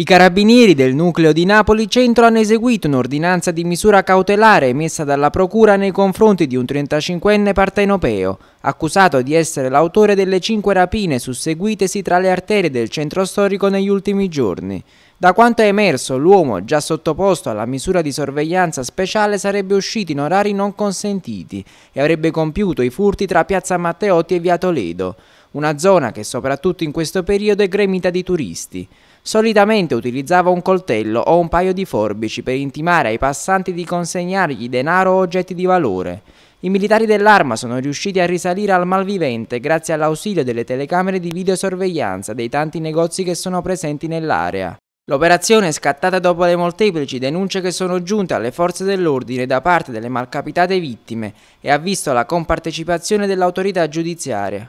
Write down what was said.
I carabinieri del nucleo di Napoli Centro hanno eseguito un'ordinanza di misura cautelare emessa dalla Procura nei confronti di un 35enne partenopeo, accusato di essere l'autore delle cinque rapine susseguitesi tra le arterie del centro storico negli ultimi giorni. Da quanto è emerso, l'uomo, già sottoposto alla misura di sorveglianza speciale, sarebbe uscito in orari non consentiti e avrebbe compiuto i furti tra Piazza Matteotti e Via Toledo una zona che soprattutto in questo periodo è gremita di turisti. Solitamente utilizzava un coltello o un paio di forbici per intimare ai passanti di consegnargli denaro o oggetti di valore. I militari dell'arma sono riusciti a risalire al malvivente grazie all'ausilio delle telecamere di videosorveglianza dei tanti negozi che sono presenti nell'area. L'operazione è scattata dopo le molteplici denunce che sono giunte alle forze dell'ordine da parte delle malcapitate vittime e ha visto la compartecipazione dell'autorità giudiziaria.